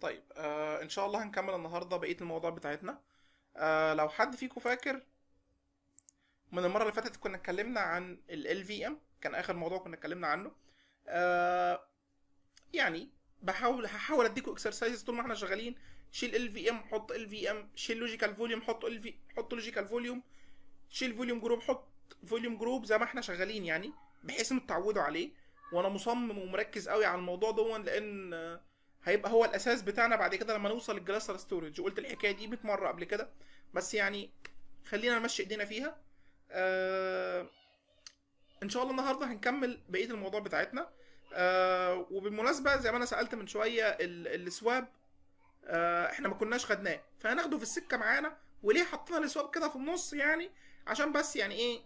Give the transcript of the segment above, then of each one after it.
طيب آه ان شاء الله هنكمل النهارده بقيه الموضوع بتاعتنا آه لو حد فيكم فاكر من المره اللي فاتت كنا اتكلمنا عن ال LVM كان اخر موضوع كنا اتكلمنا عنه آه يعني بحاول هحاول اديكم اكسرسايزز طول ما احنا شغالين شيل ال في ام حط ال في ام شيل لوجيكال فوليوم حط ال في حط لوجيكال فوليوم شيل فوليوم جروب حط فوليوم جروب زي ما احنا شغالين يعني بحيث ان تعودوا عليه وانا مصمم ومركز قوي على الموضوع دون لان آه هيبقى هو الاساس بتاعنا بعد كده لما نوصل للجلاسر ستورج قلت الحكايه دي 100 مره قبل كده بس يعني خلينا نمشي ايدينا فيها آه ان شاء الله النهارده هنكمل بقيه الموضوع بتاعتنا آه وبالمناسبه زي ما انا سالت من شويه السواب آه احنا ما كناش خدناه فهناخده في السكه معانا وليه حطينا السواب كده في النص يعني عشان بس يعني ايه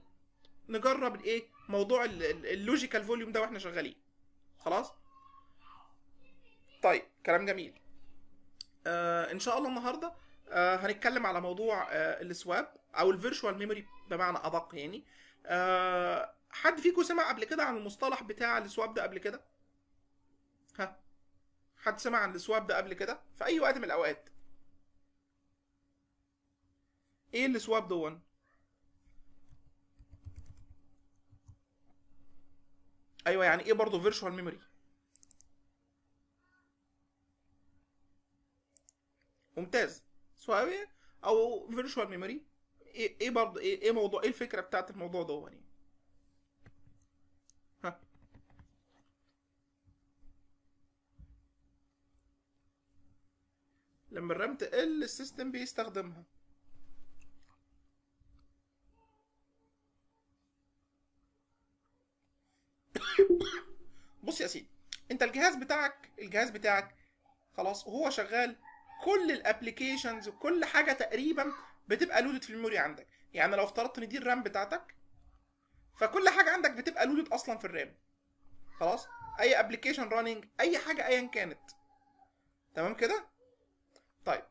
نجرب الايه موضوع اللوجيكال فوليوم ده واحنا شغالين خلاص طيب كلام جميل آه ان شاء الله النهارده آه هنتكلم على موضوع آه السواب او الفيرشوال ميموري بمعنى ادق يعني آه حد فيكم سمع قبل كده عن المصطلح بتاع السواب ده قبل كده ها حد سمع عن السواب ده قبل كده في اي وقت من الاوقات ايه السواب دون ايوه يعني ايه برضه فيرشوال ميموري ممتاز سواء او فيرتشوال ميموري ايه ايه برضه ايه ايه موضوع ايه الفكره بتاعت الموضوع ده يعني لما الرام تقل السيستم بيستخدمها بص يا سيدي انت الجهاز بتاعك الجهاز بتاعك خلاص وهو شغال كل الابلكيشنز وكل حاجه تقريبا بتبقى لودد في الميموري عندك يعني لو افترضت ان دي الرام بتاعتك فكل حاجه عندك بتبقى لودد اصلا في الرام خلاص اي ابلكيشن راننج اي حاجه ايا كانت تمام كده طيب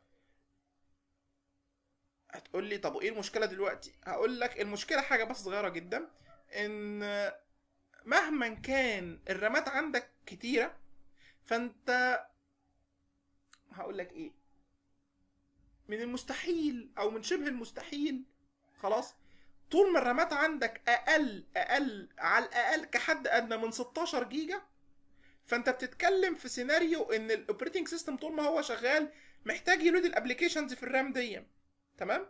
هتقول لي طب وايه المشكله دلوقتي هقول لك المشكله حاجه بس صغيره جدا ان مهما كان الرامات عندك كتيره فانت هقول لك ايه من المستحيل او من شبه المستحيل خلاص طول ما الرامات عندك اقل اقل على الاقل كحد ادنى من 16 جيجا فانت بتتكلم في سيناريو ان الاوبريتنج سيستم طول ما هو شغال محتاج يلود الابلكيشنز في الرام دي تمام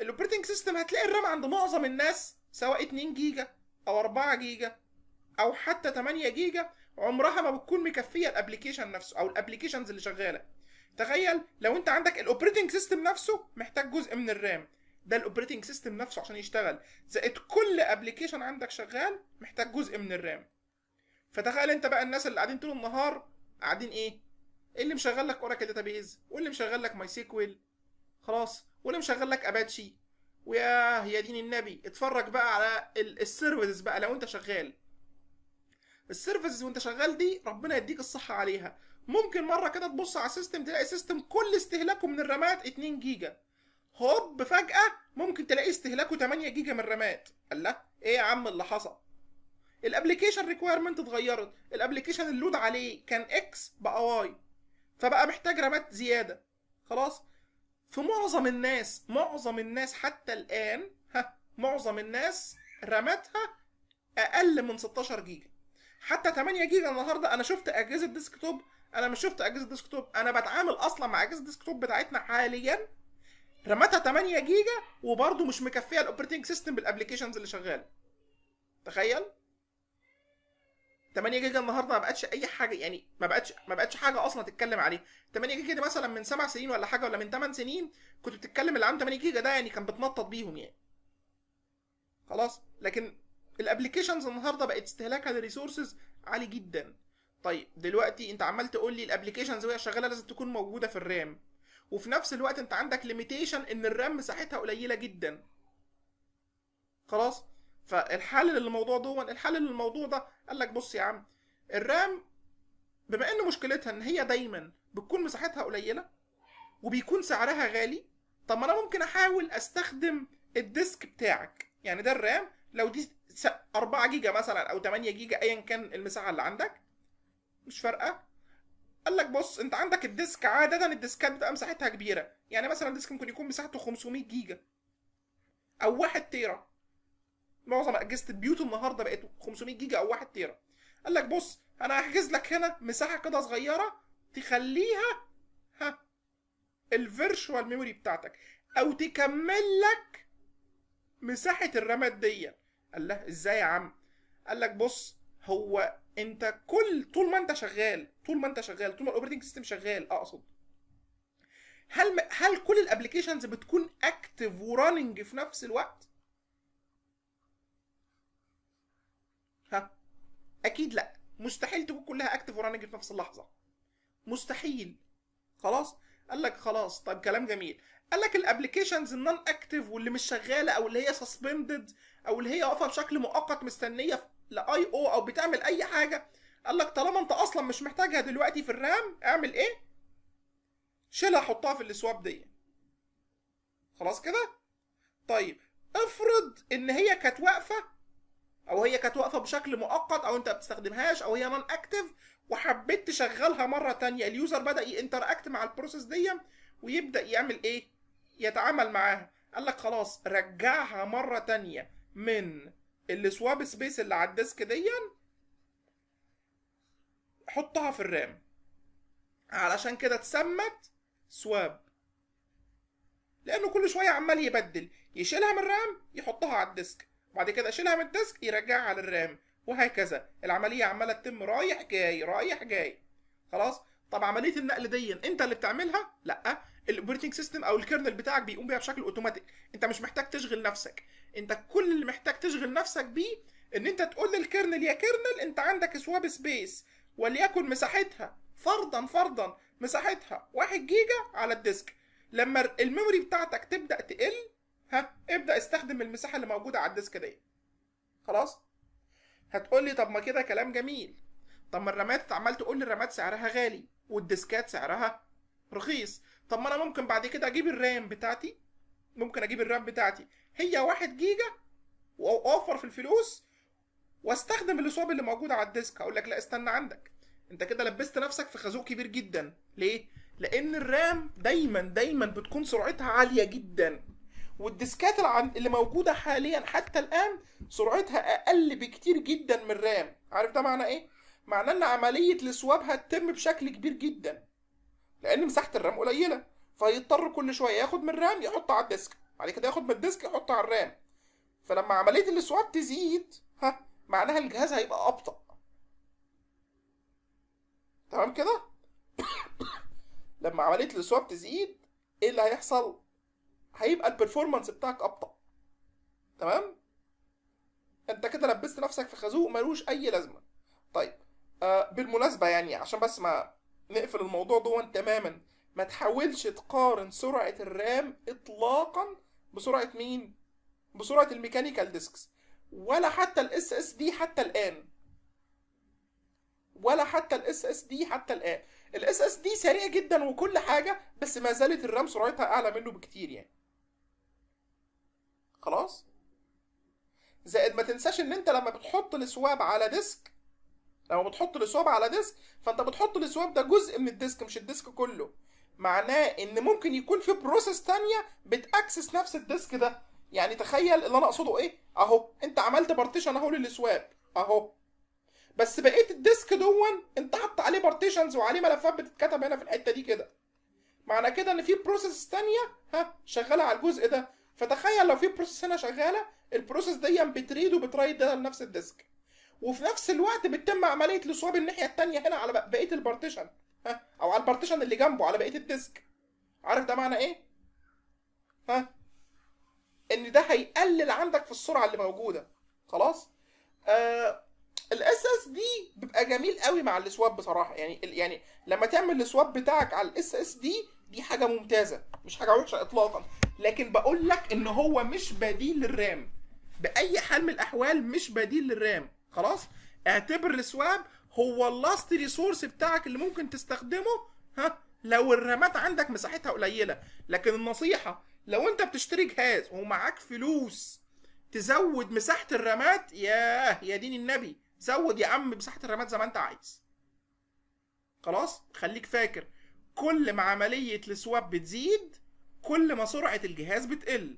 الاوبريتنج سيستم هتلاقي الرام عند معظم الناس سواء 2 جيجا او 4 جيجا او حتى 8 جيجا عمرها ما بتكون مكفيه الابلكيشن نفسه او الابلكيشنز اللي شغاله تخيل لو انت عندك الاوبريتنج سيستم نفسه محتاج جزء من الرام ده الاوبريتنج سيستم نفسه عشان يشتغل زائد كل ابلكيشن عندك شغال محتاج جزء من الرام فتخيل انت بقى الناس اللي قاعدين طول النهار قاعدين ايه, إيه اللي مشغل لك اوراكل داتابيز واللي مشغل لك ماي سيكويل خلاص واللي مشغل لك اباتشي ويا يا دين النبي اتفرج بقى على السيرفيسز بقى لو انت شغال السيرفيسز وانت شغال دي ربنا يديك الصحه عليها ممكن مره كده تبص على السيستم تلاقي سيستم كل استهلاكه من الرامات 2 جيجا هوب فجاه ممكن تلاقي استهلاكه 8 جيجا من الرامات الله ايه يا عم اللي حصل الابلكيشن ريكويرمنت اتغيرت الابلكيشن اللود عليه كان اكس بقى واي فبقى محتاج رامات زياده خلاص في معظم الناس معظم الناس حتى الان ها معظم الناس راماتها اقل من 16 جيجا حتى 8 جيجا النهارده انا شفت اجهزه ديسكتوب انا مش شفت اجهزه ديسكتوب انا بتعامل اصلا مع اجهزه ديسكتوب بتاعتنا حاليا رمتها 8 جيجا وبرده مش مكفيه الاوبريتنج سيستم بالابلكيشنز اللي شغاله تخيل 8 جيجا النهارده ما بقتش اي حاجه يعني ما بقتش ما بقتش حاجه اصلا تتكلم عليه 8 جيجا دي مثلا من 7 سنين ولا حاجه ولا من 8 سنين كنت بتتكلم اللي عام 8 جيجا ده يعني كان بتنطط بيهم يعني خلاص لكن الابلكيشنز النهارده بقت استهلاكها للريسورسز عالي جدا طيب دلوقتي انت عمال تقول لي الابلكيشنز وهي شغاله لازم تكون موجوده في الرام وفي نفس الوقت انت عندك ليميتيشن ان الرام مساحتها قليله جدا خلاص فالحل للموضوع ده الحل للموضوع ده قال لك بص يا عم الرام بما ان مشكلتها ان هي دايما بتكون مساحتها قليله وبيكون سعرها غالي طب ما انا ممكن احاول استخدم الديسك بتاعك يعني ده الرام لو دي 4 جيجا مثلا او 8 جيجا ايا كان المساحه اللي عندك مش فارقه قال لك بص انت عندك الديسك عاده الديسكات بتبقى مساحتها كبيره يعني مثلا الديسك ممكن يكون مساحته 500 جيجا او 1 تيرا معظم اجهزه البيوت النهارده بقت 500 جيجا او 1 تيرا قال لك بص انا هحجز لك هنا مساحه كده صغيره تخليها ها الفيرشوال ميموري بتاعتك او تكمل لك مساحه الرامات دي قال له ازاي يا عم قال لك بص هو انت كل طول ما انت شغال طول ما انت شغال طول ما الاوبريتنج سيستم شغال آه، اقصد هل هل كل الابلكيشنز بتكون اكتف وراننج في نفس الوقت ها اكيد لا مستحيل تكون كلها اكتف وراننج في نفس اللحظه مستحيل خلاص قال لك خلاص طب كلام جميل قال لك الابلكيشنز النون اكتف واللي مش شغاله او اللي هي سسبندد او اللي هي واقفه بشكل مؤقت مستنيه لاي او او بتعمل اي حاجه قال لك طالما انت اصلا مش محتاجها دلوقتي في الرام اعمل ايه شيلها حطها في السواب دي خلاص كده طيب افرض ان هي كانت واقفه او هي كانت واقفه بشكل مؤقت او انت ما بتستخدمهاش او هي نون اكتف وحبيت تشغلها مره تانية اليوزر بدا ينتر اكت مع البروسيس دي ويبدا يعمل ايه يتعامل معاها قال لك خلاص رجعها مره تانية من السواب سبيس اللي على الديسك دي حطها في الرام علشان كده اتسمت سواب لانه كل شويه عمال يبدل يشيلها من الرام يحطها على الديسك بعد كده يشيلها من الديسك يرجعها للرام وهكذا العمليه عماله تتم رايح جاي رايح جاي خلاص طب عمليه النقل دي انت اللي بتعملها لا الاوبريتنج سيستم او الكيرنل بتاعك بيقوم بيها بشكل اوتوماتيك انت مش محتاج تشغل نفسك انت كل اللي محتاج تشغل نفسك بيه ان انت تقول للكيرنل يا كيرنل انت عندك سواب سبيس وليكن مساحتها فرضا فرضا مساحتها 1 جيجا على الديسك لما الميموري بتاعتك تبدا تقل ها ابدا استخدم المساحه اللي موجوده على الديسك دي خلاص هتقول لي طب ما كده كلام جميل طب ما الرامات عمال تقول لي الرامات سعرها غالي والديسكات سعرها رخيص طب ما انا ممكن بعد كده اجيب الرام بتاعتي ممكن اجيب الرام بتاعتي هي واحد جيجا واوفر في الفلوس واستخدم الاصواب اللي موجوده على الديسك هقول لك لا استنى عندك انت كده لبست نفسك في خازوق كبير جدا ليه لان الرام دايما دايما بتكون سرعتها عاليه جدا والديسكات اللي موجوده حاليا حتى الان سرعتها اقل بكتير جدا من الرام عارف ده معنى ايه معناه ان عمليه السواب هتتم بشكل كبير جدا لان مساحه الرام قليله فهيضطر كل شويه ياخد من الرام يحطه على الديسك بعد كده ياخد من الديسك يحطه على الرام فلما عمليه السواب تزيد ها معناها الجهاز هيبقى ابطا تمام كده لما عمليه السواب تزيد ايه اللي هيحصل هيبقى البرفورمانس بتاعك ابطا تمام انت كده لبست نفسك في خازوق ملوش اي لازمه طيب آه، بالمناسبة يعني عشان بس ما نقفل الموضوع دون تماما ما تحاولش تقارن سرعة الرام اطلاقا بسرعة مين؟ بسرعة الميكانيكال ديسكس ولا حتى الاس اس دي حتى الان ولا حتى الاس اس دي حتى الان الاس اس دي سريع جدا وكل حاجة بس ما زالت الرام سرعتها اعلى منه بكتير يعني خلاص زائد ما تنساش ان انت لما بتحط السواب على ديسك لما بتحط السواب على ديسك فانت بتحط السواب ده جزء من الديسك مش الديسك كله معناه ان ممكن يكون في بروسيس تانية بتاكسس نفس الديسك ده يعني تخيل اللي انا اقصده ايه اهو انت عملت بارتيشن اهو للسواب اهو بس بقيه الديسك دون انت حاطط عليه بارتيشنز وعليه ملفات بتتكتب هنا في الحته دي كده معنى كده ان في بروسيس تانية ها شغاله على الجزء ده فتخيل لو في بروسيس هنا شغاله البروسيس دي بتريد وبترايد ده لنفس الديسك وفي نفس الوقت بتتم عمليه السواب الناحيه الثانيه هنا على بقيه البارتيشن ها او على البارتيشن اللي جنبه على بقيه الديسك عارف ده معنى ايه ها ان ده هيقلل عندك في السرعه اللي موجوده خلاص آه الاس اس دي بيبقى جميل قوي مع السواب بصراحه يعني يعني لما تعمل السواب بتاعك على الاس اس دي دي حاجه ممتازه مش حاجه وحشه اطلاقا لكن بقول لك ان هو مش بديل للرام باي حال من الاحوال مش بديل للرام خلاص اعتبر السواب هو اللاست ريسورس بتاعك اللي ممكن تستخدمه ها لو الرامات عندك مساحتها قليله لكن النصيحه لو انت بتشتري جهاز ومعاك فلوس تزود مساحه الرامات ياه يا دين النبي زود يا عم مساحه الرامات زي ما انت عايز خلاص خليك فاكر كل ما عمليه السواب بتزيد كل ما سرعه الجهاز بتقل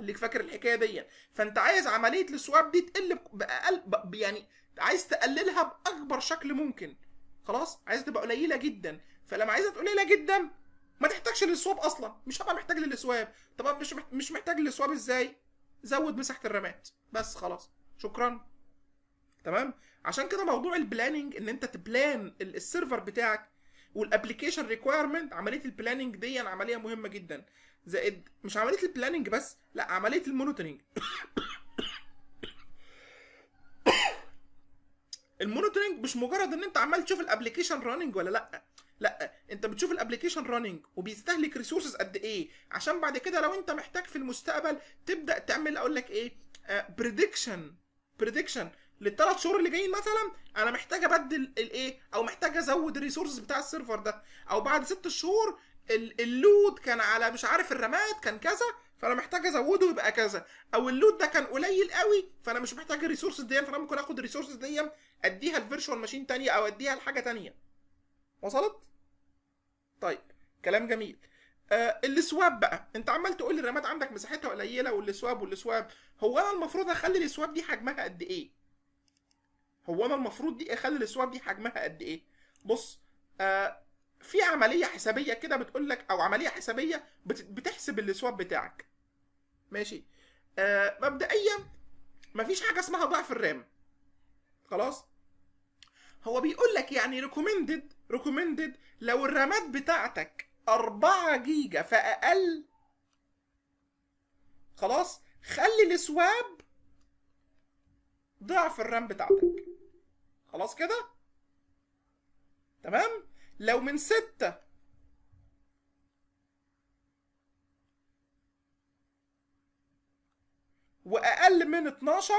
خليك فاكر الحكايه دي فانت عايز عمليه السواب دي تقل باقل يعني عايز تقللها باكبر شكل ممكن خلاص عايز تبقى قليله جدا فلما عايزها قليله جدا ما تحتاجش للسواب اصلا مش هبقى محتاج للسواب طب مش مش محتاج للسواب ازاي زود مساحه الرامات بس خلاص شكرا تمام عشان كده موضوع البلاننج ان انت تبلان السيرفر بتاعك والابلكيشن ريكويرمنت عمليه البلاننج دي عمليه مهمه جدا زائد مش عمليه البلاننج بس لا عمليه المونيتورنج المونيتورنج مش مجرد ان انت عمال تشوف الابلكيشن راننج ولا لا لا انت بتشوف الابلكيشن راننج وبيستهلك ريسورسز قد ايه عشان بعد كده لو انت محتاج في المستقبل تبدا تعمل اقول لك ايه بريدكشن آه، بريدكشن للتلات شهور اللي جايين مثلا انا محتاج ابدل الايه او محتاج ازود الريسورسز بتاع السيرفر ده او بعد ست شهور اللود كان على مش عارف الرماد كان كذا فانا محتاج ازوده يبقى كذا او اللود ده كان قليل قوي فانا مش محتاج الريسورسز دي فانا ممكن اخد الريسورسز دي اديها لفيرشوال ماشين تانية او اديها لحاجه تانية وصلت طيب كلام جميل آه السواب بقى انت عمال تقول لي الرماد عندك مساحتها قليله والسواب والسواب هو انا المفروض اخلي السواب دي حجمها قد ايه هو انا المفروض دي اخلي السواب دي حجمها قد ايه بص آه في عمليه حسابيه كده بتقول لك او عمليه حسابيه بتحسب السواب بتاعك ماشي آه مبدئيا مفيش حاجه اسمها ضعف الرام خلاص هو بيقول لك يعني ريكومندد ريكومندد لو الرامات بتاعتك 4 جيجا فاقل خلاص خلي السواب ضعف الرام بتاعتك خلاص كده تمام لو من ستة وأقل من 12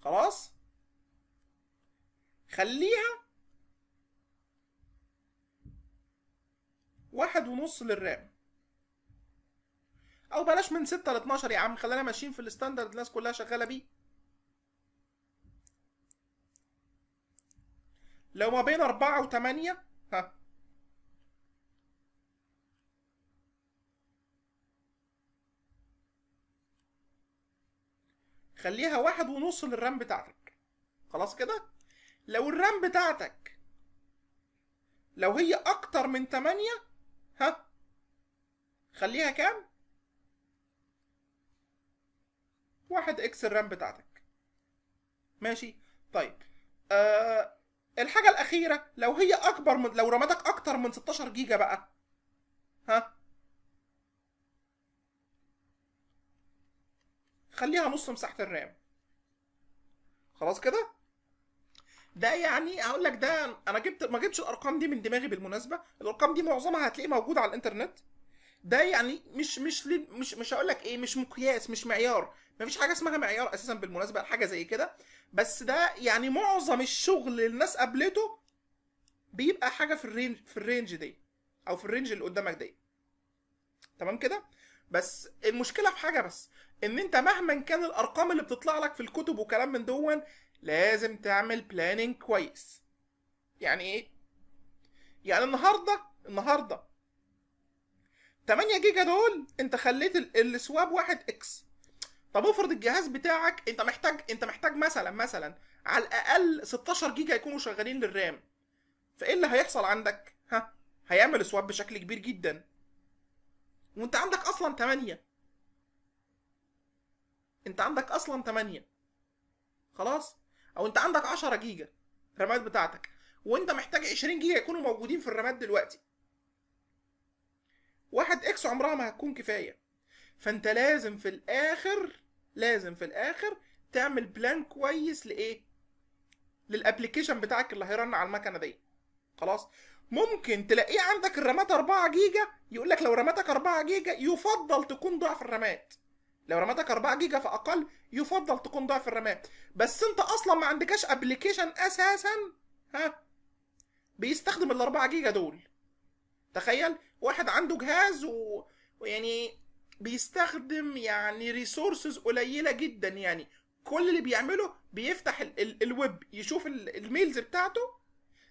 خلاص خليها واحد ونص للرام او بلاش من 6 ل 12 يا عم خلينا ماشيين في الستاندرد الناس كلها شغاله بيه لو ما بين 4 و 8 ها خليها واحد ونص للرام بتاعتك خلاص كده لو الرام بتاعتك لو هي اكتر من 8 ها خليها كام واحد اكس الرام بتاعتك ماشي طيب آه الحاجه الاخيره لو هي اكبر من لو رمادك اكتر من 16 جيجا بقى ها خليها نص مساحه الرام خلاص كده ده يعني اقول لك ده انا جبت ما جبتش الارقام دي من دماغي بالمناسبه الارقام دي معظمها هتلاقيه موجوده على الانترنت ده يعني مش مش مش مش هقول لك ايه مش مقياس مش معيار مفيش حاجه اسمها معيار اساسا بالمناسبه حاجه زي كده بس ده يعني معظم الشغل اللي الناس قابلته بيبقى حاجه في الرينج في الرينج دي او في الرينج اللي قدامك دي تمام كده بس المشكله في حاجه بس ان انت مهما كان الارقام اللي بتطلع لك في الكتب وكلام من دون لازم تعمل بلاننج كويس يعني ايه يعني النهارده النهارده 8 جيجا دول انت خليت السواب واحد اكس طب افرض الجهاز بتاعك انت محتاج انت محتاج مثلا مثلا على الاقل 16 جيجا يكونوا شغالين للرام فايه اللي هيحصل عندك ها هيعمل سواب بشكل كبير جدا وانت عندك اصلا 8 انت عندك اصلا 8 خلاص او انت عندك 10 جيجا الرامات بتاعتك وانت محتاج 20 جيجا يكونوا موجودين في الرامات دلوقتي واحد اكس عمرها ما هتكون كفايه فانت لازم في الاخر لازم في الاخر تعمل بلان كويس لايه للابلكيشن بتاعك اللي هيرن على المكنه دي خلاص ممكن تلاقيه عندك الرامات 4 جيجا يقول لك لو راماتك 4 جيجا يفضل تكون ضعف الرامات لو راماتك 4 جيجا فاقل يفضل تكون ضعف الرامات بس انت اصلا ما عندكش ابلكيشن اساسا ها بيستخدم ال 4 جيجا دول تخيل واحد عنده جهاز و... ويعني بيستخدم يعني ريسورسز قليله جدا يعني كل اللي بيعمله بيفتح ال... ال... الويب يشوف ال... الميلز بتاعته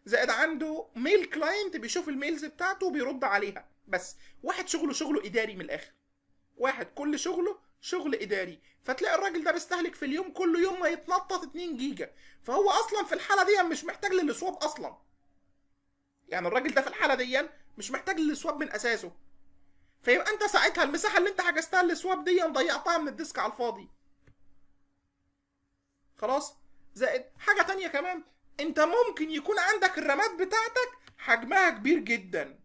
زائد عنده ميل كلاينت بيشوف الميلز بتاعته وبيرد عليها بس واحد شغله شغله اداري من الاخر واحد كل شغله شغل اداري فتلاقي الراجل ده بيستهلك في اليوم كل يوم ما يتنطط 2 جيجا فهو اصلا في الحاله دي مش محتاج للسواب اصلا يعني الراجل ده في الحاله دي مش محتاج للسواب من اساسه فيبقى انت ساعتها المساحه اللي انت حجزتها للسواب دي مضيعتها من الديسك على الفاضي خلاص زائد حاجه تانية كمان انت ممكن يكون عندك الرامات بتاعتك حجمها كبير جدا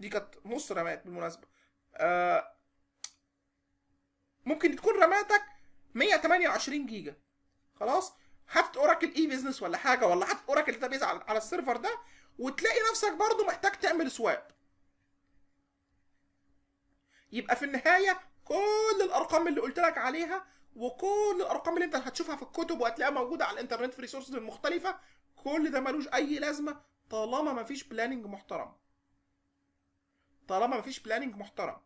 دي كانت نص رامات بالمناسبه آه ممكن تكون راماتك 128 جيجا خلاص حاطط اوراكل اي بيزنس ولا حاجه ولا حاطط اوراكل داتابيز على السيرفر ده وتلاقي نفسك برضه محتاج تعمل سواب يبقى في النهايه كل الارقام اللي قلت لك عليها وكل الارقام اللي انت هتشوفها في الكتب وهتلاقيها موجوده على الانترنت في ريسورسز المختلفه كل ده ملوش اي لازمه طالما مفيش بلاننج محترم طالما مفيش بلاننج محترم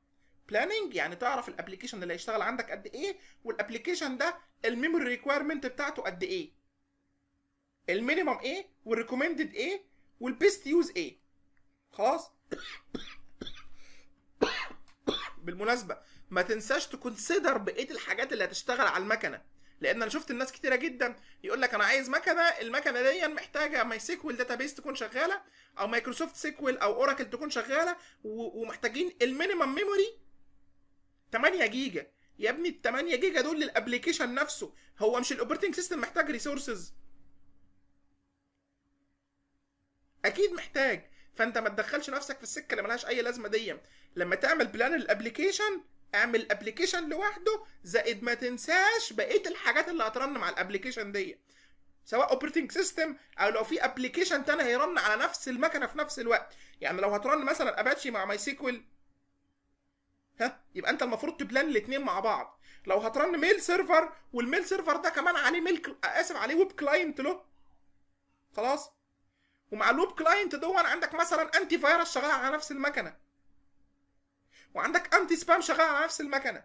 بلاننج يعني تعرف الابلكيشن اللي هيشتغل عندك قد ايه والابلكيشن ده الميموري ريكويرمنت بتاعته قد ايه المينيمم ايه والريكومندد ايه والبيست يوز ايه خلاص بالمناسبه ما تنساش تكونسيدر بقيه الحاجات اللي هتشتغل على المكنه لان انا شفت الناس كتيره جدا يقول لك انا عايز مكنه المكنه دي محتاجه ماي سيكوال داتابيس تكون شغاله او مايكروسوفت سيكوال او اوراكل تكون شغاله ومحتاجين المينيمم ميموري 8 جيجا يا ابني ال 8 جيجا دول للابلكيشن نفسه هو مش الاوبريتنج سيستم محتاج ريسورسز اكيد محتاج فانت ما تدخلش نفسك في السكه اللي ملهاش اي لازمه دي لما تعمل بلان الابلكيشن اعمل ابلكيشن لوحده زائد ما تنساش بقيه الحاجات اللي هترن مع الابلكيشن دي سواء اوبريتنج سيستم او لو في ابلكيشن تاني هيرن على نفس المكنه في نفس الوقت يعني لو هترن مثلا اباتشي مع ماي سيكوال ها يبقى انت المفروض تبلان الاثنين مع بعض لو هترن ميل سيرفر والميل سيرفر ده كمان عليه ميل اسف عليه ويب كلاينت له خلاص ومع لوب كلاينت دون عندك مثلا انتي فيروس شغال على نفس المكنه وعندك انتي سبام شغال على نفس المكنه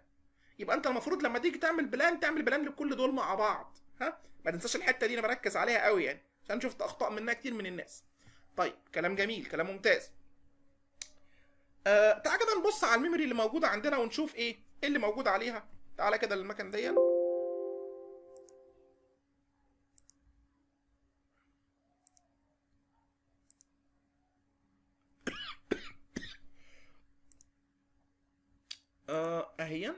يبقى انت المفروض لما تيجي تعمل بلان تعمل بلان لكل دول مع بعض ها ما تنساش الحته دي انا بركز عليها قوي يعني عشان شفت اخطاء منها كتير من الناس طيب كلام جميل كلام ممتاز آه تعال كده نبص على الميموري اللي موجوده عندنا ونشوف ايه اللي موجود عليها تعالى كده للمكن ديت آه، أهين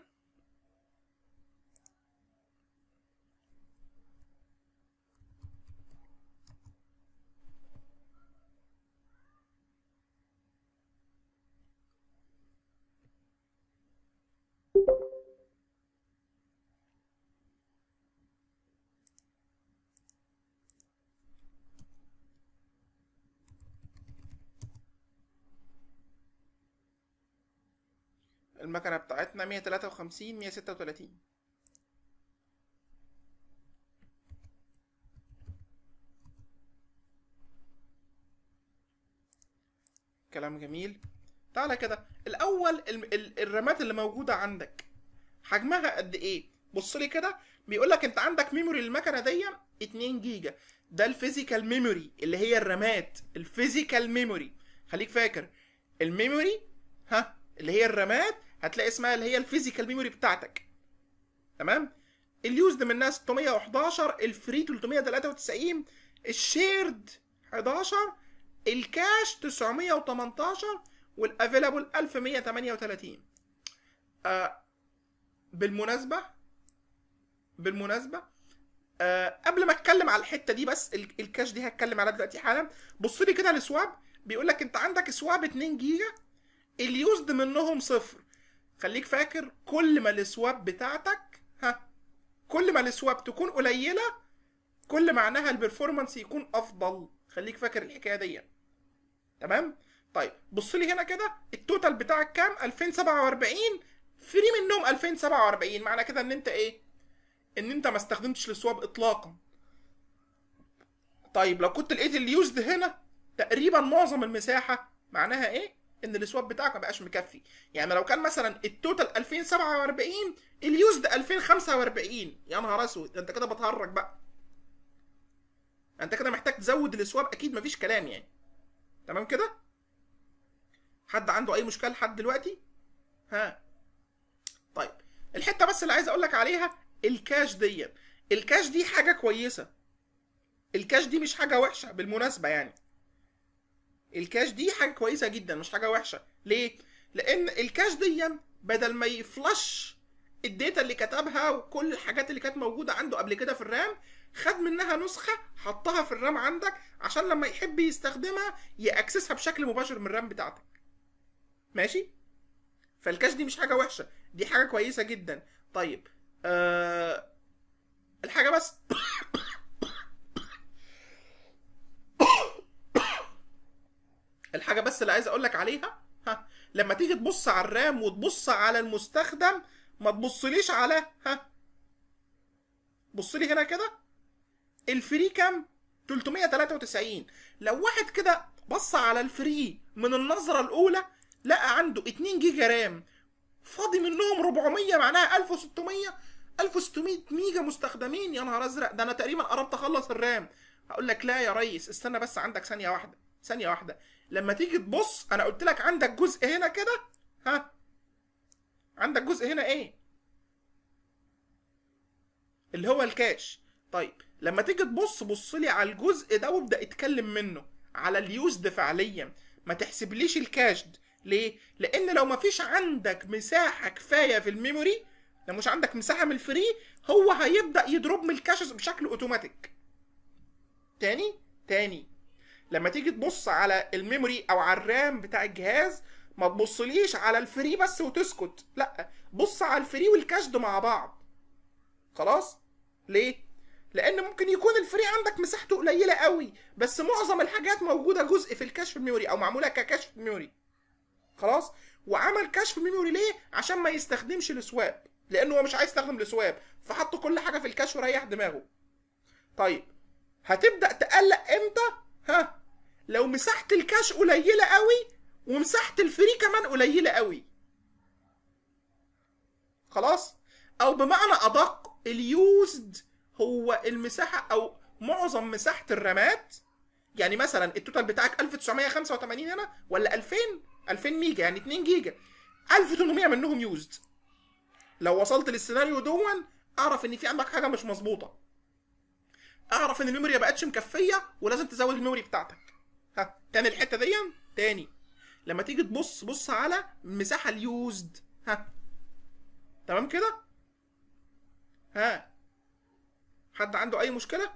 المكنة بتاعتنا 153 136 كلام جميل تعالى كده الاول الرامات اللي موجوده عندك حجمها قد ايه بص لي كده بيقول لك انت عندك ميموري المكنه دي 2 جيجا ده الفيزيكال ميموري اللي هي الرامات الفيزيكال ميموري خليك فاكر الميموري ها اللي هي الرامات هتلاقي اسمها اللي هي الفيزيكال ميموري بتاعتك تمام اليوزد من الناس 611 الفري 393 الشيرد 11 الكاش 918 والافيلابل 1138 آه بالمناسبه بالمناسبه آه قبل ما اتكلم على الحته دي بس الكاش دي هتكلم عليها دلوقتي حالا بص لي كده السواب بيقول لك انت عندك سواب 2 جيجا اليوزد منهم صفر خليك فاكر كل ما السواب بتاعتك ها كل ما السواب تكون قليله كل معناها البرفورمانس يكون افضل خليك فاكر الحكايه دي تمام طيب بص لي هنا كده التوتال بتاعك كام 2047 فري منهم 2047 معنى كده ان انت ايه ان انت ما استخدمتش السواب اطلاقا طيب لو كنت لقيت اليوزد هنا تقريبا معظم المساحه معناها ايه ان السواب بتاعك ما بقاش مكفي يعني لو كان مثلا التوتال 2047 اليوزد 2045 يا نهار اسود انت كده بتهرج بقى انت كده محتاج تزود السواب اكيد مفيش كلام يعني تمام كده حد عنده اي مشكله لحد دلوقتي ها طيب الحته بس اللي عايز اقول لك عليها الكاش ديت الكاش دي حاجه كويسه الكاش دي مش حاجه وحشه بالمناسبه يعني الكاش دي حاجه كويسه جدا مش حاجه وحشه ليه لان الكاش دي بدل ما يفلش الداتا اللي كتبها وكل الحاجات اللي كانت موجوده عنده قبل كده في الرام خد منها نسخه حطها في الرام عندك عشان لما يحب يستخدمها ياكسسها بشكل مباشر من الرام بتاعتك ماشي فالكاش دي مش حاجه وحشه دي حاجه كويسه جدا طيب أه الحاجه بس الحاجه بس اللي عايز اقول لك عليها ها لما تيجي تبص على الرام وتبص على المستخدم ما تبصليش على ها بص لي هنا كده الفري كام 393 لو واحد كده بص على الفري من النظره الاولى لقى عنده 2 جيجا رام فاضي منهم 400 معناها 1600 1600 ميجا مستخدمين يا نهار ازرق ده انا تقريبا قربت اخلص الرام هقول لك لا يا ريس استنى بس عندك ثانيه واحده ثانيه واحده لما تيجي تبص انا قلت لك عندك جزء هنا كده ها عندك جزء هنا ايه اللي هو الكاش طيب لما تيجي تبص بص لي على الجزء ده وابدا اتكلم منه على اليوزد فعليا ما تحسبليش الكاشد ليه لان لو ما فيش عندك مساحه كفايه في الميموري لو مش عندك مساحه من الفري هو هيبدا يضرب من الكاشز بشكل اوتوماتيك تاني تاني لما تيجي تبص على الميموري او على الرام بتاع الجهاز ما تبصليش على الفري بس وتسكت لا بص على الفري والكاشد مع بعض خلاص ليه لان ممكن يكون الفري عندك مساحته قليله قوي بس معظم الحاجات موجوده جزء في الكاش في الميموري او معموله ككاش في الميموري خلاص وعمل كاش في الميموري ليه عشان ما يستخدمش السواب لانه هو مش عايز يستخدم السواب فحط كل حاجه في الكاش وريح دماغه طيب هتبدا تقلق امتى ها لو مساحة الكاش قليلة قوي ومساحة الفري كمان قليلة قوي خلاص او بمعنى ادق اليوزد هو المساحة او معظم مساحة الرامات يعني مثلا التوتال بتاعك 1985 هنا ولا 2000 2000 ميجا يعني 2 جيجا 1800 منهم يوزد لو وصلت للسيناريو دون اعرف ان في عندك حاجه مش مظبوطه اعرف ان الميموري ما بقتش مكفيه ولازم تزود الميموري بتاعتك ها تاني الحته دي تاني لما تيجي تبص بص على المساحه اليوزد ها تمام كده ها حد عنده اي مشكله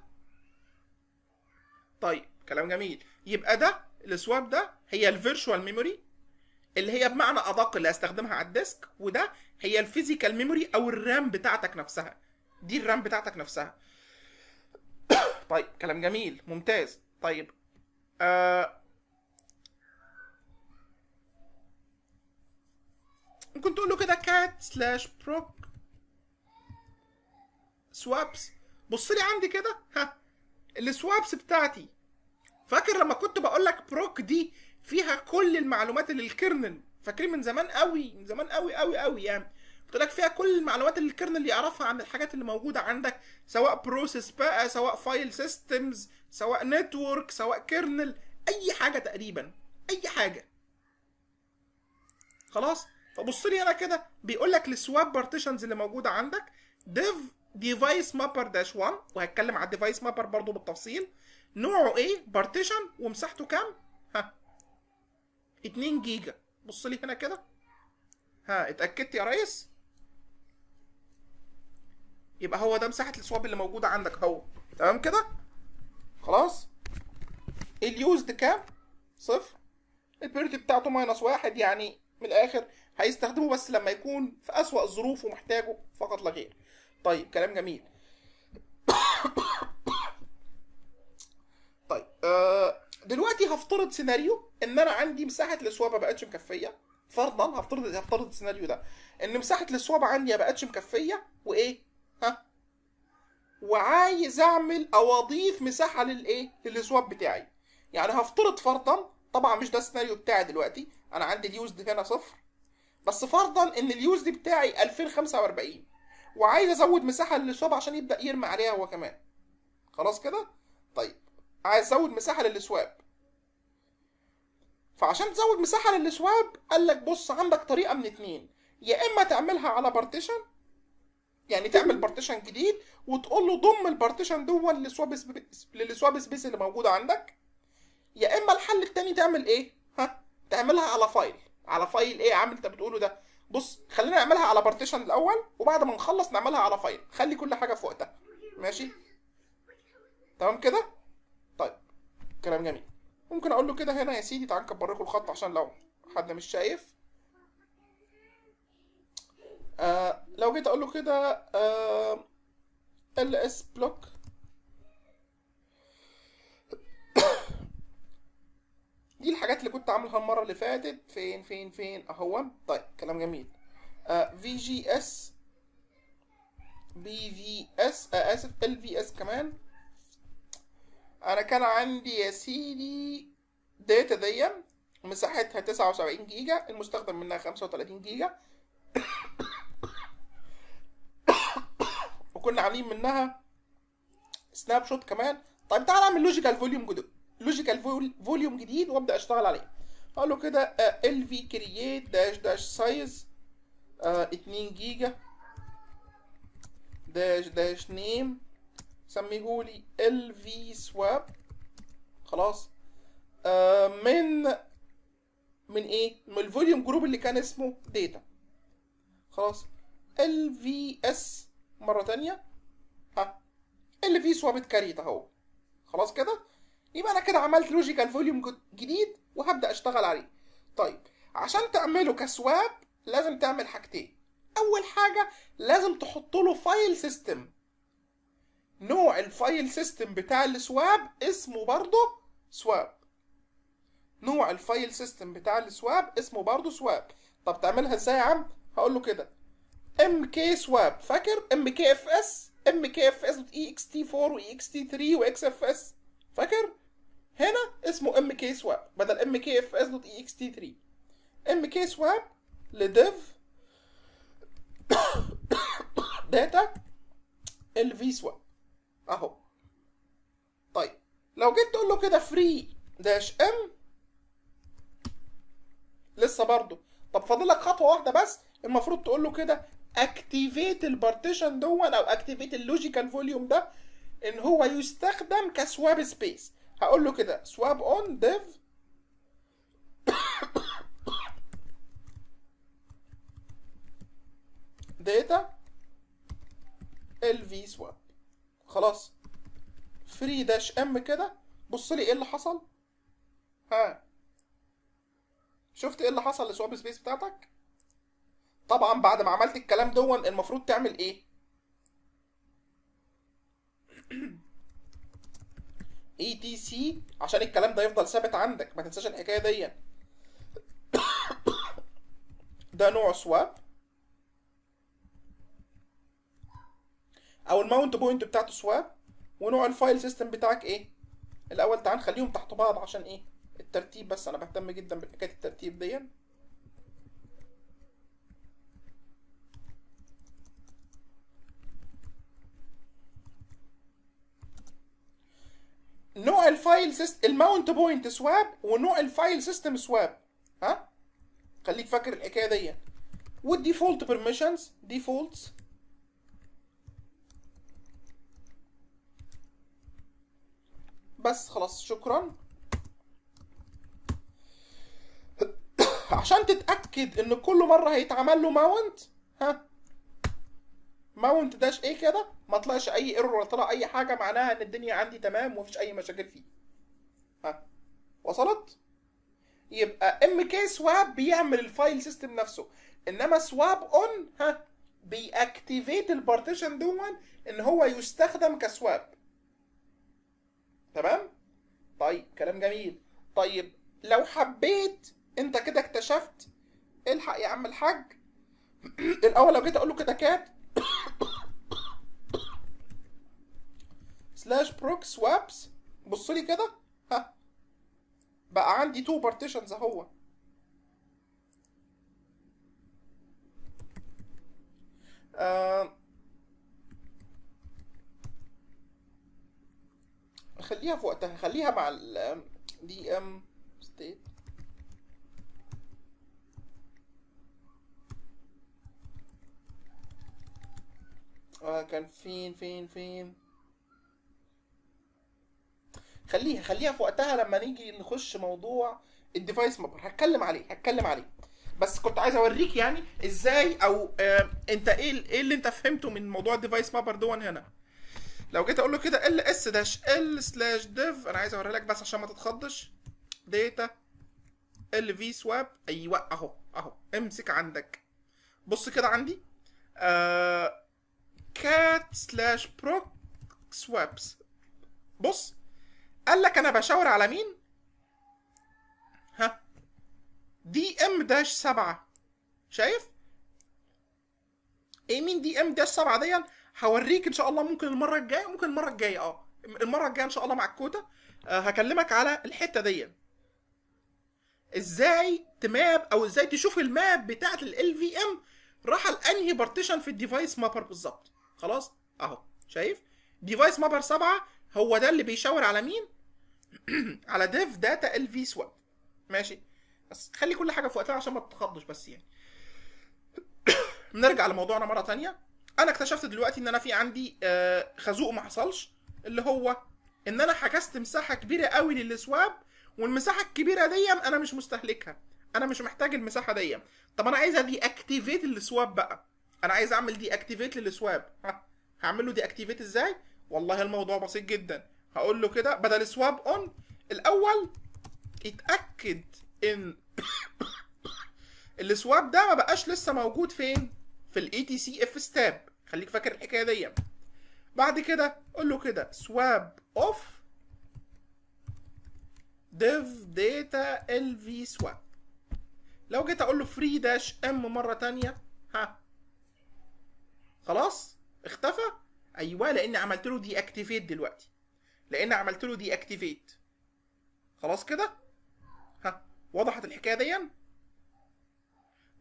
طيب كلام جميل يبقى ده السواب ده هي الفيرشوال ميموري اللي هي بمعنى ادق اللي هستخدمها على الديسك وده هي الفيزيكال ميموري او الرام بتاعتك نفسها دي الرام بتاعتك نفسها طيب كلام جميل ممتاز طيب آه ممكن تقول له كده كات سلاش بروك سوابس بص لي عندي كده ها السوابس بتاعتي فاكر لما كنت بقول لك بروك دي فيها كل المعلومات اللي فاكرين من زمان قوي من زمان قوي قوي قوي يعني لك فيها كل المعلومات اللي الكيرنل يعرفها عن الحاجات اللي موجوده عندك سواء بروسيس بقى سواء فايل سيستمز سواء نتورك سواء كيرنل اي حاجه تقريبا اي حاجه خلاص فبص لي انا كده بيقول لك السواب بارتيشنز اللي موجوده عندك ديف ديفايس مابر داش 1 وهتكلم على الديفايس مابر برضو بالتفصيل نوعه ايه بارتيشن ومساحته كام ها 2 جيجا بص لي هنا كده ها اتاكدت يا ريس يبقى هو ده مساحه السواب اللي موجوده عندك اهو تمام كده خلاص اليوزد كام صفر البيرد بتاعته ماينس واحد يعني من الاخر هيستخدمه بس لما يكون في اسوأ الظروف ومحتاجه فقط لا غير طيب كلام جميل طيب آه، دلوقتي هفترض سيناريو ان انا عندي مساحه الاسواب ما بقتش مكفيه فرضا هفترض هفترض السيناريو ده ان مساحه الاسواب عندي ما بقتش مكفيه وايه وعايز اعمل او اضيف مساحه للايه للسواب بتاعي يعني هفترض فرضا طبعا مش ده السيناريو بتاعي دلوقتي انا عندي اليوزد هنا صفر بس فرضا ان اليوزد بتاعي 2045 وعايز ازود مساحه للسواب عشان يبدا يرمي عليها هو كمان خلاص كده طيب عايز ازود مساحه للسواب فعشان تزود مساحه للسواب قال لك بص عندك طريقه من اتنين يا اما تعملها على بارتيشن يعني تعمل بارتيشن جديد وتقول له ضم البارتيشن دول لسواب سبيس للسواب سبيس اللي موجوده عندك يا اما الحل التاني تعمل ايه ها تعملها على فايل على فايل ايه يا عم انت بتقوله ده بص خلينا نعملها على بارتيشن الاول وبعد ما نخلص نعملها على فايل خلي كل حاجه في وقتها ماشي تمام كده طيب كلام جميل ممكن اقول له كده هنا يا سيدي تعال نكبر لكم الخط عشان لو حد مش شايف آه، لو جيت اقول له كده آه، ال اس بلوك دي الحاجات اللي كنت عاملها المره اللي فاتت فين فين فين اهو طيب كلام جميل في جي اس بي في اس اسف ال اس كمان انا كان عندي يا سيدي داتا ديا مساحتها 79 جيجا المستخدم منها 35 جيجا وكنا عاملين منها سناب شوت كمان طيب تعالى اعمل لوجيكال فوليوم جديد لوجيكال فوليوم جديد وابدا اشتغل عليه اقول له كده ال في كرييت داش داش سايز 2 جيجا داش داش نيم سميهولي ال في سواب خلاص آه، من من ايه من الفوليوم جروب اللي كان اسمه داتا خلاص ال في اس مرة تانية ها اللي فيه سوابة كاريت اهو خلاص كده يبقى انا كده عملت لوجيكال فوليوم جديد وهبدا اشتغل عليه طيب عشان تعمله كسواب لازم تعمل حاجتين اول حاجه لازم تحط له فايل سيستم نوع الفايل سيستم بتاع السواب اسمه برضه سواب نوع الفايل سيستم بتاع السواب اسمه برضه سواب طب تعملها ازاي يا عم هقول له كده ام كي سواب فاكر ام كي اف اس ام كي اف اس اي اكس تي 4 واي اكس تي 3 واكس اف اس فاكر هنا اسمه ام كي سواب بدل ام كي اف اس دوت اي اكس تي 3 ام كي سواب لديف داتا الفي سواب اهو طيب لو جيت تقول له كده فري داش ام لسه برضه طب فاضل لك خطوه واحده بس المفروض تقول له كده اكتيفيت البارتيشن دون او اكتيفيت اللوجيكال فوليوم ده ان هو يستخدم كسواب سبيس هقول له كده سواب اون ديف داتا ال في سواب خلاص فري داش ام كده بص لي ايه اللي حصل ها شفت ايه اللي حصل لسواب سبيس بتاعتك طبعا بعد ما عملت الكلام دون المفروض تعمل ايه اي تي سي عشان الكلام ده يفضل ثابت عندك ما تنساش الحكايه دي ده نوع سواب او الماونت بوينت بتاعته سواب ونوع الفايل سيستم بتاعك ايه الاول تعال نخليهم تحت بعض عشان ايه الترتيب بس انا بهتم جدا بحكايه الترتيب دي نوع الفايل سيستم الماونت بوينت سواب ونوع الفايل سيستم سواب ها خليك فاكر الحكايه دي والديفولت بيرميشنز ديفولتس بس خلاص شكرا عشان تتاكد ان كل مره هيتعمل له ماونت ها ماونت داش ايه كده ما طلعش اي ايرور ولا طلع اي حاجه معناها ان الدنيا عندي تمام ومفيش اي مشاكل فيه ها وصلت يبقى ام كي سواب بيعمل الفايل سيستم نفسه انما سواب اون ها بيأكتيفيت البارتيشن دون ان هو يستخدم كسواب تمام طيب كلام جميل طيب لو حبيت انت كده اكتشفت الحق يا عم الحاج الاول لو جيت اقول له كده كات سلاش بروك سوابس بص لي كده ها بقى عندي تو بارتيشنز اهو آه. خليها في وقتها خليها مع ال دي ام ستيت آه كان فين فين فين خليها خليها في وقتها لما نيجي نخش موضوع الديفايس مابر هتكلم عليه هتكلم عليه بس كنت عايز اوريك يعني ازاي او آه انت ايه ايه اللي انت فهمته من موضوع الديفايس مابر دون هنا لو جيت اقول له كده ال اس داش ال سلاش ديف انا عايز لك بس عشان ما تتخضش داتا ال في سواب ايوه اهو اهو امسك عندك بص كده عندي آه كات سلاش بروك سوابس بص قال لك انا بشاور على مين ها دي ام داش سبعة شايف ايه مين دي ام داش سبعة دي هوريك ان شاء الله ممكن المره الجايه ممكن المره الجايه اه المره الجايه ان شاء الله مع الكوتا آه، هكلمك على الحته دي ازاي تماب او ازاي تشوف الماب بتاعت ال في ام راح لانهي بارتيشن في الديفايس مابر بالظبط خلاص اهو شايف ديفايس مابر 7 هو ده اللي بيشاور على مين على ديف داتا ال في سواب ماشي بس خلي كل حاجه في وقتها عشان ما تتخضش بس يعني نرجع لموضوعنا مره تانية انا اكتشفت دلوقتي ان انا في عندي آه، خازوق ما حصلش اللي هو ان انا حجزت مساحه كبيره قوي للسواب والمساحه الكبيره دي انا مش مستهلكها انا مش محتاج المساحه دي طب انا عايز ادي اكتيفيت السواب بقى انا عايز اعمل دي اكتيفيت للسواب ها هعمل له دي اكتيفيت ازاي والله الموضوع بسيط جدا هقول له كده بدل سواب اون الاول اتاكد ان السواب ده ما بقاش لسه موجود فين في الاي تي سي اف ستاب خليك فاكر الحكايه دي بعد كده قول له كده سواب اوف داتا ال في swap لو جيت اقول له فري داش ام مره تانية ها خلاص اختفى ايوه لان عملت له دي اكتيفيت دلوقتي لان عملت له دي اكتيفيت خلاص كده ها وضحت الحكايه دي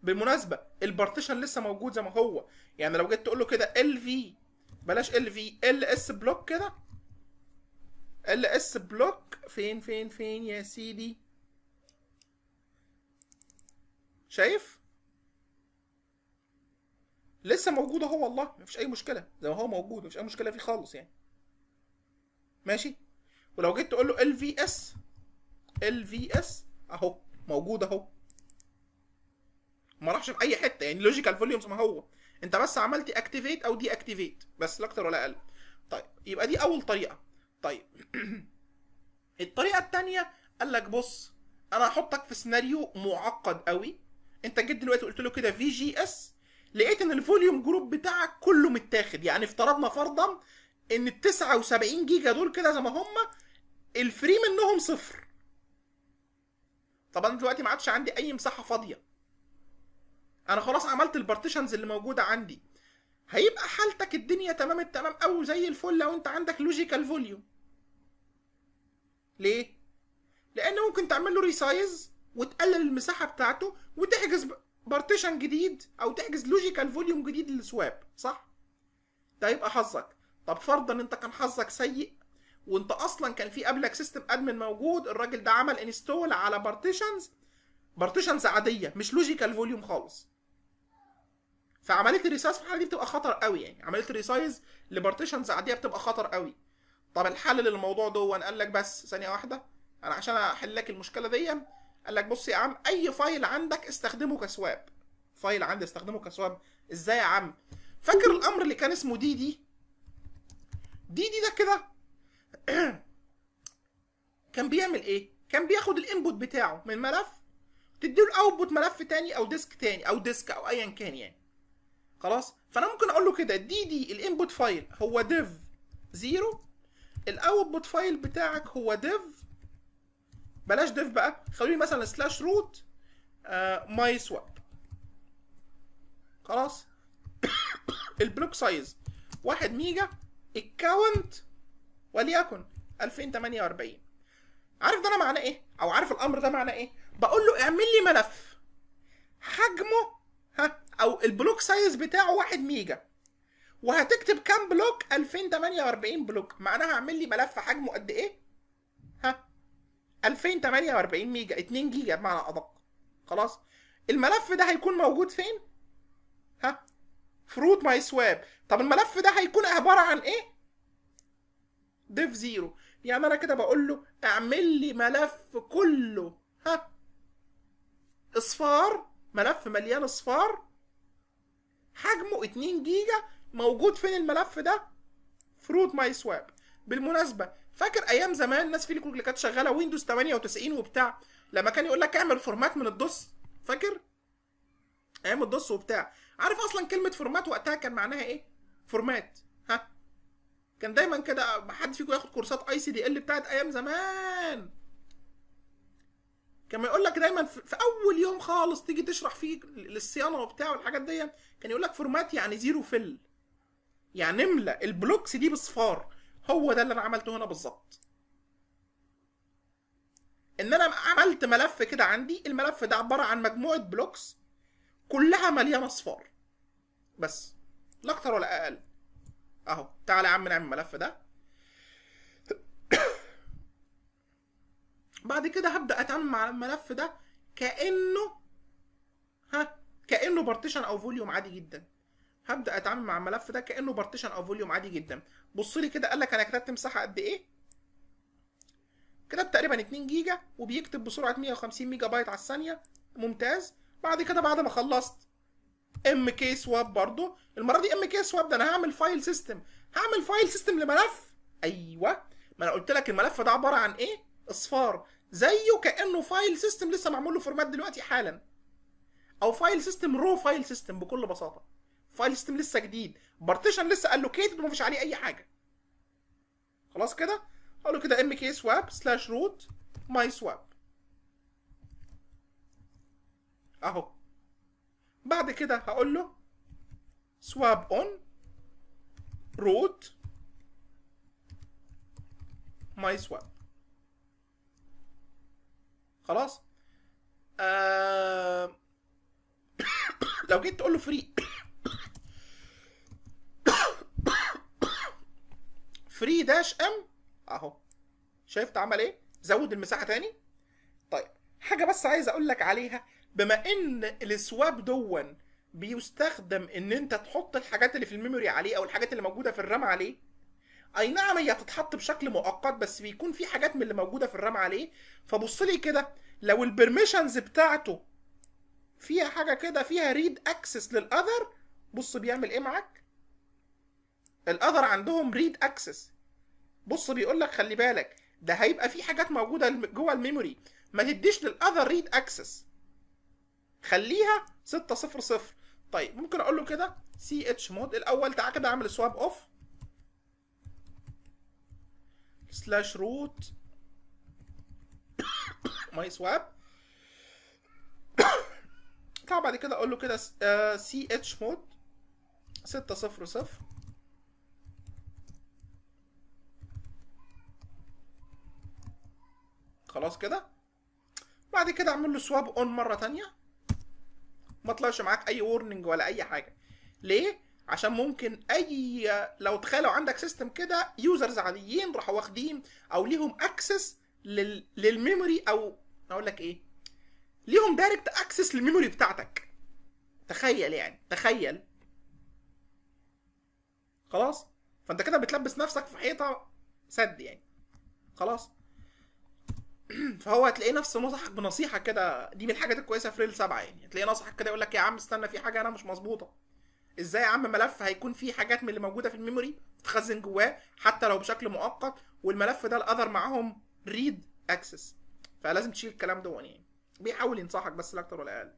بالمناسبه البارتيشن لسه موجود زي ما هو يعني لو جيت تقول له كده ال في بلاش ال في ال اس بلوك كده ال اس بلوك فين فين فين يا سيدي شايف لسه موجود اهو والله مفيش اي مشكله زي ما هو موجود مفيش اي مشكله فيه خالص يعني ماشي ولو جيت تقول له ال في اس ال في اس اهو موجود اهو ما راحش في اي حته يعني لوجيكال فوليومز ما هو انت بس عملت اكتيفيت او دي اكتيفيت بس لا اكتر ولا اقل طيب يبقى دي اول طريقه طيب الطريقه الثانيه قال لك بص انا هحطك في سيناريو معقد قوي انت جيت دلوقتي وقلت له كده في جي اس لقيت ان الفوليوم جروب بتاعك كله متاخد يعني افترضنا فرضا ان ال 79 جيجا دول كده زي ما هم الفري منهم صفر طب انا دلوقتي ما عادش عندي اي مساحه فاضيه انا خلاص عملت البارتيشنز اللي موجوده عندي هيبقى حالتك الدنيا تمام التمام او زي الفل لو انت عندك لوجيكال فوليوم ليه لان ممكن تعمل له ريسايز وتقلل المساحه بتاعته وتحجز ب... بارتيشن جديد او تحجز لوجيكال فوليوم جديد للسواب صح ده طيب، أه يبقى حظك طب فرضا انت كان حظك سيء وانت اصلا كان في قبلك سيستم ادمن موجود الراجل ده عمل انستول على بارتيشنز بارتيشنز عاديه مش لوجيكال فوليوم خالص فعمليه الريسايز في الحاله دي بتبقى خطر قوي يعني عمليه الريسايز لبارتيشنز عاديه بتبقى خطر قوي طب الحل للموضوع ده قال لك بس ثانيه واحده انا عشان احل لك المشكله دي قال لك بص يا عم اي فايل عندك استخدمه كسواب فايل عندي استخدمه كسواب ازاي يا عم فاكر الامر اللي كان اسمه دي دي دي دي ده كده كان بيعمل ايه كان بياخد الانبوت بتاعه من ملف تديله الاوتبوت ملف تاني او ديسك تاني او ديسك او ايا كان يعني خلاص فانا ممكن اقول له كده دي دي الانبوت فايل هو ديف زيرو الاوتبوت فايل بتاعك هو ديف بلاش ديف بقى خلوني مثلا سلاش روت ماي سواب خلاص البلوك سايز 1 ميجا الكاونت وليكن 2048 عارف ده انا معناه ايه او عارف الامر ده معناه ايه بقول له اعمل لي ملف حجمه ها او البلوك سايز بتاعه 1 ميجا وهتكتب كام بلوك 2048 بلوك معناها اعمل لي ملف حجمه قد ايه ها 2048 ميجا 2 جيجا بمعنى ادق خلاص الملف ده هيكون موجود فين ها فروت ماي سواب طب الملف ده هيكون عباره عن ايه ديف زيرو يعني انا كده بقول له اعمل لي ملف كله ها اصفار ملف مليان اصفار حجمه 2 جيجا موجود فين الملف ده فروت ماي سواب بالمناسبه فاكر ايام زمان الناس في اللي كانت شغاله ويندوز 98 وبتاع لما كان يقول لك اعمل فورمات من الدوس فاكر ايام الدوس وبتاع عارف اصلا كلمه فورمات وقتها كان معناها ايه فورمات ها كان دايما كده حد فيكم ياخد كورسات اي سي دي ال بتاعت ايام زمان كان يقول لك دايما في اول يوم خالص تيجي تشرح فيه للصيانه وبتاع والحاجات دي كان يقول لك فورمات يعني زيرو فل يعني املا البلوكس دي بصفار هو ده اللي انا عملته هنا بالظبط ان انا عملت ملف كده عندي الملف ده عباره عن مجموعه بلوكس كلها مليانه اصفار بس لا اكتر ولا اقل اهو تعالى يا عم نعمل الملف ده بعد كده هبدا اتعامل مع الملف ده كانه ها كانه بارتيشن او فوليوم عادي جدا هبدا اتعامل مع الملف ده كانه بارتيشن او فوليوم عادي جدا بص لي كده قال لك انا كتبت مساحه قد ايه كتبت تقريبا 2 جيجا وبيكتب بسرعه 150 ميجا بايت على الثانيه ممتاز بعد كده بعد ما خلصت ام كي سواب برضو المره دي ام كي سواب ده انا هعمل فايل سيستم هعمل فايل سيستم لملف ايوه ما انا قلت لك الملف ده عباره عن ايه اصفار زيه كانه فايل سيستم لسه معمول له فورمات دلوقتي حالا او فايل سيستم رو فايل سيستم بكل بساطه فايل سيستم لسه جديد بارتيشن لسه الوكيتد ومفيش عليه اي حاجه خلاص كده اقول له كده ام كي سواب سلاش روت ماي سواب اهو بعد كده هقول له سواب اون روت ماي سواب خلاص آه... لو جيت تقول له فري فري داش ام اهو شايف عمل ايه زود المساحه تاني طيب حاجه بس عايز اقول لك عليها بما ان السواب دون بيستخدم ان انت تحط الحاجات اللي في الميموري عليه او الحاجات اللي موجوده في الرام عليه اي نعم هي هتتحط بشكل مؤقت بس بيكون في حاجات من اللي موجوده في الرام عليه فبص لي كده لو البرميشنز بتاعته فيها حاجه كده فيها ريد اكسس للاذر بص بيعمل ايه معاك الاذر عندهم ريد اكسس بص بيقول لك خلي بالك ده هيبقى في حاجات موجوده جوه الميموري ما تديش للاذر ريد اكسس خليها 6 0 0 طيب ممكن اقول له كده سي اتش مود الاول تعالى كده اعمل سواب اوف سلاش روت ماي سواب تعال بعد كده اقول له كده سي اتش مود 6 0 0 خلاص كده بعد كده اعمل له سواب اون مره تانية ما طلعش معاك اي ورننج ولا اي حاجه ليه عشان ممكن اي لو تخيلوا عندك سيستم كده يوزرز عاديين راحوا واخدين او ليهم اكسس لل... للميموري او اقول لك ايه ليهم دايركت اكسس للميموري بتاعتك تخيل يعني تخيل خلاص فانت كده بتلبس نفسك في حيطه سد يعني خلاص فهو هتلاقيه نفسه نصحك بنصيحه كده دي من الحاجات الكويسه في ريل سبعه يعني هتلاقيه نصحك كده يقول لك يا عم استنى في حاجه انا مش مظبوطه ازاي يا عم ملف هيكون فيه حاجات من اللي موجوده في الميموري تخزن جواه حتى لو بشكل مؤقت والملف ده الاذر معاهم ريد اكسس فلازم تشيل الكلام ده يعني بيحاول ينصحك بس لا اكتر ولا اقل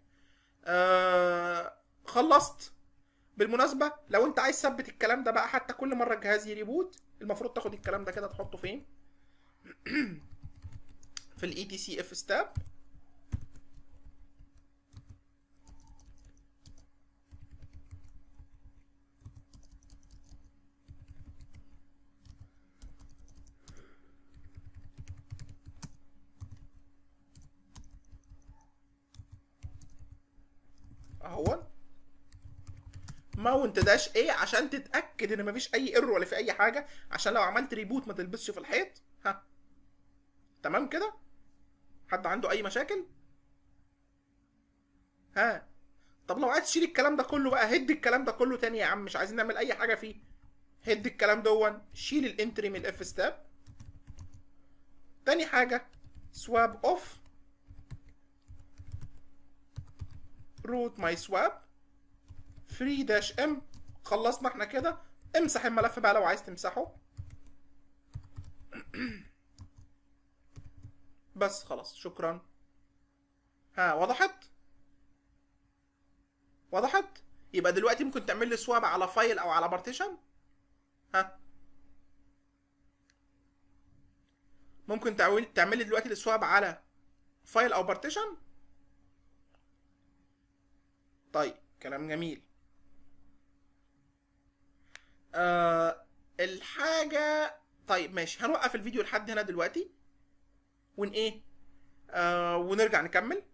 آه خلصت بالمناسبه لو انت عايز تثبت الكلام ده بقى حتى كل مره الجهاز يريبوت المفروض تاخد الكلام ده كده تحطه فين في ال etcf step اهون ماونت داش ايه عشان تتاكد ان مفيش اي ايرور ولا في اي حاجه عشان لو عملت ريبوت ما تلبسش في الحيط ها تمام كده حد عنده اي مشاكل ها طب لو عايز تشيل الكلام ده كله بقى هد الكلام ده كله تاني يا عم مش عايزين نعمل اي حاجه فيه هد الكلام دون شيل الانتري من الاف ستاب تاني حاجه سواب اوف روت ماي سواب فري داش ام خلصنا احنا كده امسح الملف بقى لو عايز تمسحه بس خلاص شكرا ها وضحت وضحت يبقى دلوقتي ممكن تعمل لي سواب على فايل او على بارتيشن ها ممكن تعمل لي دلوقتي السواب على فايل او بارتيشن طيب كلام جميل آه الحاجه طيب ماشي هنوقف الفيديو لحد هنا دلوقتي ون ايه آه ونرجع نكمل